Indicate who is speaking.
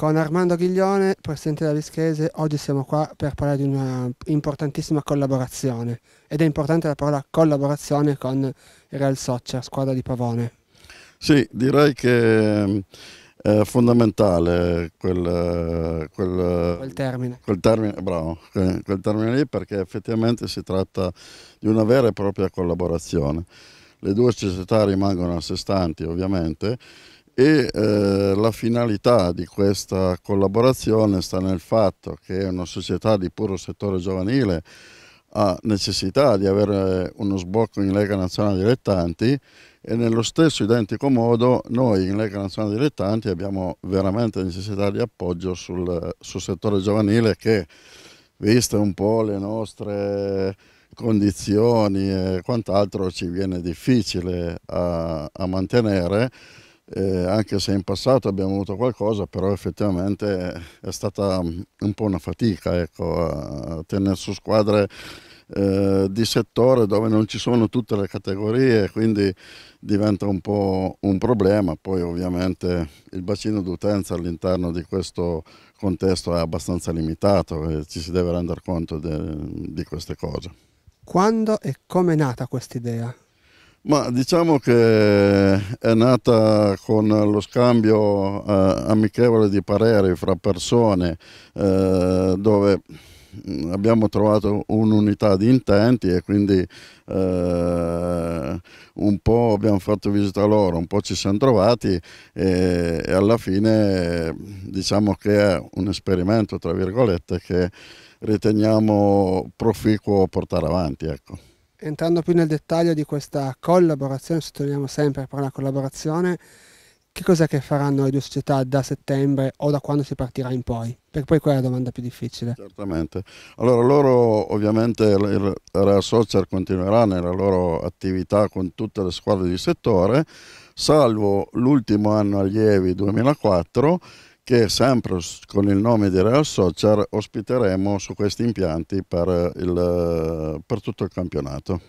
Speaker 1: Con Armando Ghiglione, presidente della Vischese, oggi siamo qua per parlare di una importantissima collaborazione ed è importante la parola collaborazione con Real Soccer, squadra di Pavone.
Speaker 2: Sì, direi che mm, è fondamentale quel, quel, quel, termine. Quel, termine, bravo, eh, quel termine lì perché effettivamente si tratta di una vera e propria collaborazione. Le due società rimangono a sé stanti ovviamente e eh, la finalità di questa collaborazione sta nel fatto che una società di puro settore giovanile ha necessità di avere uno sbocco in Lega Nazionale Dilettanti e nello stesso identico modo noi in Lega Nazionale Dilettanti abbiamo veramente necessità di appoggio sul, sul settore giovanile che, viste un po' le nostre condizioni e quant'altro, ci viene difficile a, a mantenere eh, anche se in passato abbiamo avuto qualcosa, però effettivamente è stata mm, un po' una fatica ecco, a tenere su squadre eh, di settore dove non ci sono tutte le categorie, quindi diventa un po' un problema. Poi ovviamente il bacino d'utenza all'interno di questo contesto è abbastanza limitato e ci si deve rendere conto de, di queste cose.
Speaker 1: Quando e come è nata questa idea?
Speaker 2: Ma diciamo che è nata con lo scambio eh, amichevole di pareri fra persone eh, dove mm, abbiamo trovato un'unità di intenti e quindi eh, un po' abbiamo fatto visita loro, un po' ci siamo trovati e, e alla fine diciamo che è un esperimento tra virgolette che riteniamo proficuo portare avanti. Ecco
Speaker 1: entrando più nel dettaglio di questa collaborazione, sottolineiamo sempre per una collaborazione, che cos'è che faranno le due società da settembre o da quando si partirà in poi? Perché poi quella è la domanda più difficile.
Speaker 2: Certamente. Allora loro ovviamente il Real Social continuerà nella loro attività con tutte le squadre di settore, salvo l'ultimo anno allievi 2004 che sempre con il nome di Real Social ospiteremo su questi impianti per, eh, il, per tutto il campionato.